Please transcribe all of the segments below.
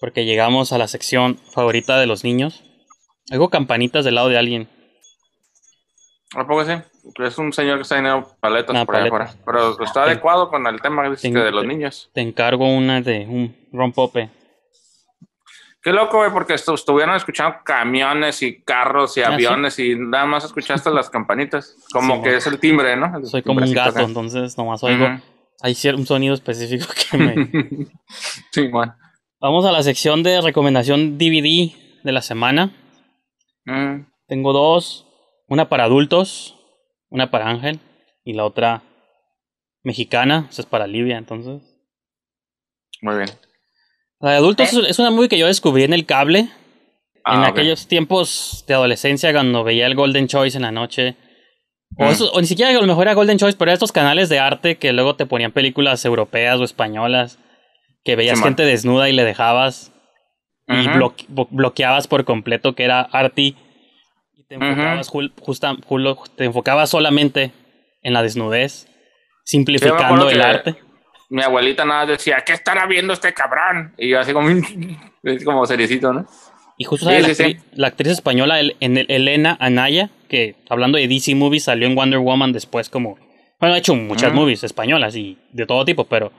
porque llegamos a la sección favorita de los niños. Hago campanitas del lado de alguien. ¿A poco sí? Es un señor que está llenando paletas por ahí Pero está adecuado con el tema de los niños. Te encargo una de un rompope. Qué loco, güey, porque estuvieron escuchando camiones y carros y ¿Ah, aviones y nada más escuchaste las campanitas. Como que es el timbre, ¿no? soy como un gato, ¿eh? entonces nomás oigo. Hay un sonido específico que me. sí, bueno. Vamos a la sección de recomendación DVD de la semana. Mm. Tengo dos, una para adultos, una para Ángel y la otra mexicana, esa es para Libia entonces. Muy bien. La de adultos ¿Eh? es una movie que yo descubrí en el cable. Ah, en aquellos tiempos de adolescencia cuando veía el Golden Choice en la noche. O, mm. ni siquiera a lo mejor era Golden Choice, pero estos canales de arte que luego te ponían películas europeas o españolas que veías gente desnuda y le dejabas y bloqueabas por completo que era Arti y te enfocabas, te enfocabas solamente en la desnudez, simplificando el arte. Mi abuelita nada decía, ¿qué estará viendo este cabrón? Y yo así como, como ¿no? Y justo la, actriz, española Elena Anaya, que hablando de DC Movies salió en Wonder Woman después como... Bueno, ha hecho muchas movies españolas y de todo tipo, pero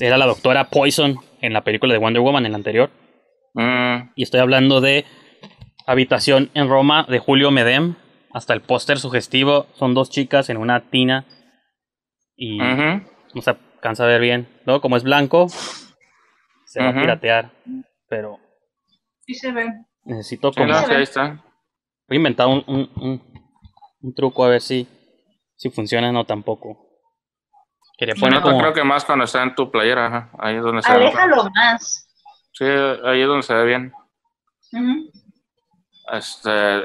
era la doctora Poison en la película de Wonder Woman, en la anterior. Mm. Y estoy hablando de Habitación en Roma de Julio Medem. Hasta el póster sugestivo. Son dos chicas en una tina. Y no se alcanza a ver bien. Luego, como es blanco, se va a piratear. Pero. Sí se ve. Necesito como. Voy a inventar un, un, truco a ver si, si funciona o no tampoco. Creo que más cuando está en tu playera, Ahí es donde se ve. más. Sí, ahí es donde se ve bien. Este.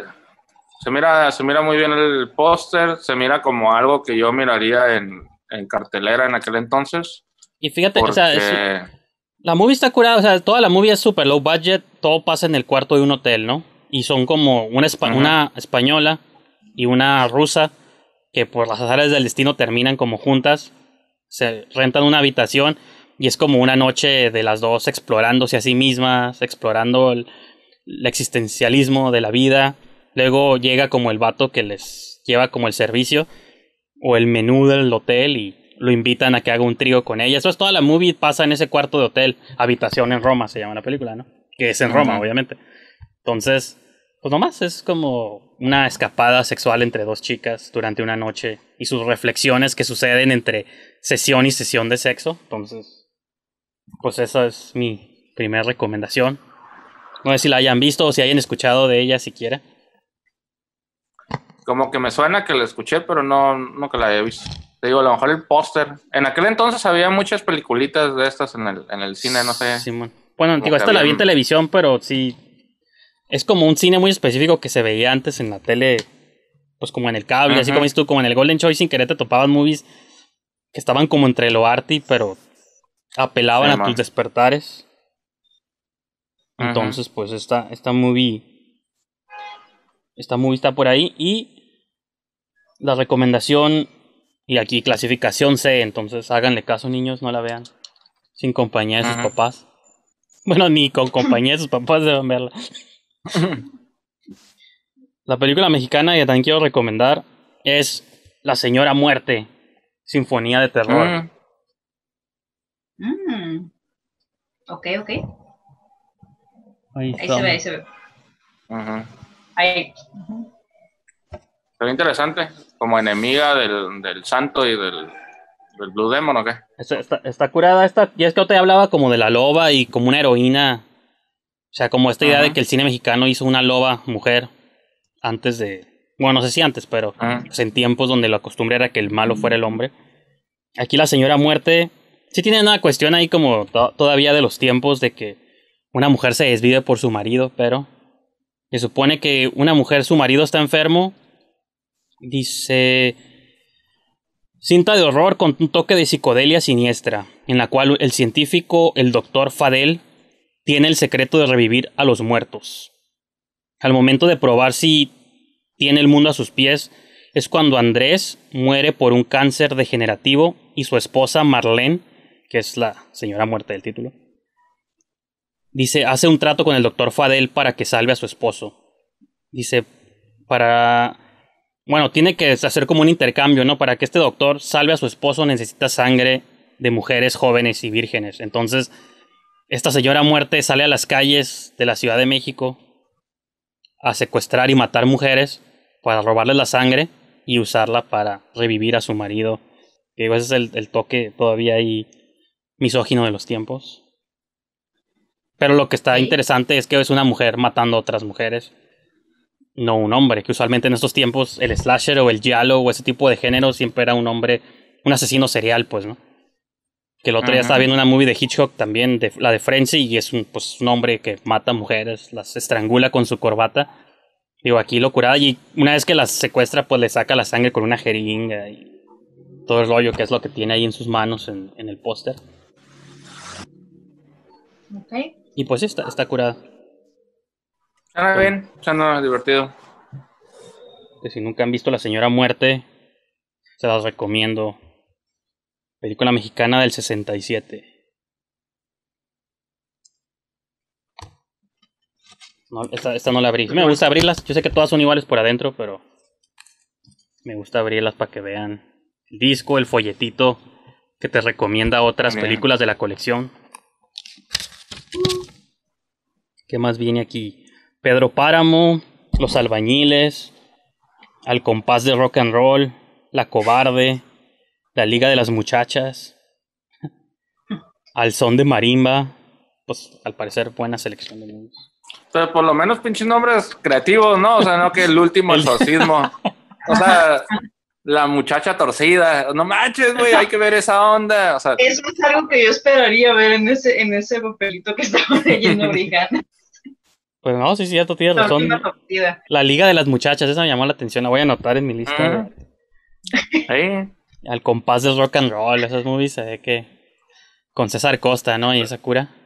Se mira, se mira muy bien el póster, se mira como algo que yo miraría en, cartelera en aquel entonces. Y fíjate, la movie está curada, o sea, toda la movie es super low budget, todo pasa en el cuarto de un hotel, ¿no? Y son como una, una española y una rusa que por las azares del destino terminan como juntas se rentan una habitación y es como una noche de las dos explorándose a sí mismas, explorando el, existencialismo de la vida. Luego llega como el vato que les lleva como el servicio o el menú del hotel y lo invitan a que haga un trío con ella. Eso es toda la movie, pasa en ese cuarto de hotel, habitación en Roma, se llama la película, ¿no? Que es en Roma, obviamente. Entonces, pues nomás es como una escapada sexual entre dos chicas durante una noche y sus reflexiones que suceden entre sesión y sesión de sexo. Entonces, pues esa es mi primera recomendación. No sé si la hayan visto o si hayan escuchado de ella siquiera. Como que me suena que la escuché, pero no, que la haya visto. Te digo, a lo mejor el póster. En aquel entonces había muchas peliculitas de estas en el, cine, no sé. bueno, digo, esta la vi en televisión, pero sí es como un cine muy específico que se veía antes en la tele, pues como en el cable, así como tú, como en el Golden Choice, sin querer te topaban movies que estaban como entre lo arty, pero apelaban a tus despertares. Entonces, pues esta, movie. Esta movie está por ahí. Y la recomendación. Y aquí clasificación C. Entonces háganle caso, niños, no la vean. Sin compañía de sus papás. Bueno, ni con compañía de sus papás deben verla. La película mexicana que también quiero recomendar es La Señora Muerte, Sinfonía de Terror. Mm. Mm. Ok, ok. Ahí, se ve, ahí se ve. interesante, como enemiga del, santo y del, Blue Demon, ¿o qué? Está, curada esta, y es que yo te hablaba como de la loba y como una heroína o sea, como esta idea de que el cine mexicano hizo una loba mujer antes de. Bueno, no sé si antes, pero ah. pues, en tiempos donde la costumbre era que el malo fuera el hombre. Aquí la señora muerte. Sí tiene una cuestión ahí como todavía de los tiempos de que una mujer se desvive por su marido, pero. Se supone que una mujer, su marido está enfermo. Dice. Cinta de horror con un toque de psicodelia siniestra, en la cual el científico, el doctor Fadel, tiene el secreto de revivir a los muertos. Al momento de probar si tiene el mundo a sus pies, es cuando Andrés muere por un cáncer degenerativo y su esposa Marlene, que es la señora muerta del título, dice, hace un trato con el doctor Fadel para que salve a su esposo. Dice, para... Bueno, tiene que hacer como un intercambio, ¿no? Para que este doctor salve a su esposo necesita sangre de mujeres jóvenes y vírgenes. Entonces, esta señora muerte sale a las calles de la Ciudad de México a secuestrar y matar mujeres para robarles la sangre y usarla para revivir a su marido. Que ese es el, toque todavía ahí misógino de los tiempos. Pero lo que está interesante es que es una mujer matando a otras mujeres, no un hombre, que usualmente en estos tiempos el slasher o el giallo o ese tipo de género siempre era un hombre, un asesino serial, pues, ¿no? Que el otro día estaba viendo una movie de Hitchcock también, de, la de Frenzy, y es un, pues, un hombre que mata mujeres, las estrangula con su corbata. Digo, aquí locura. Y una vez que las secuestra, pues le saca la sangre con una jeringa y todo el rollo que es lo que tiene ahí en sus manos en, el póster. Y pues sí, está, está curada. Ah, bien, es divertido. Si nunca han visto La Señora Muerte, se las recomiendo. Película mexicana del 67. esta, no la abrí. Me gusta abrirlas. Yo sé que todas son iguales por adentro, pero me gusta abrirlas para que vean el disco, el folletito que te recomienda otras películas de la colección. ¿Qué más viene aquí? Pedro Páramo, Los Albañiles, Al Compás de Rock and Roll, La Cobarde, la Liga de las Muchachas, al son de marimba, pues al parecer buena selección de niños. Pero por lo menos pinches nombres creativos, ¿no? O sea, no que el último torcismo. O sea, la muchacha torcida. No manches, güey, hay que ver esa onda. Eso es algo que yo esperaría ver en ese, en ese papelito que estamos leyendo Brigana. Pues no, sí, sí, ya tú tienes razón. La Liga de las Muchachas, esa me llamó la atención, la voy a anotar en mi lista. Ahí al compás de rock and roll, esas movies, de que con César Costa, ¿no? Y esa cura.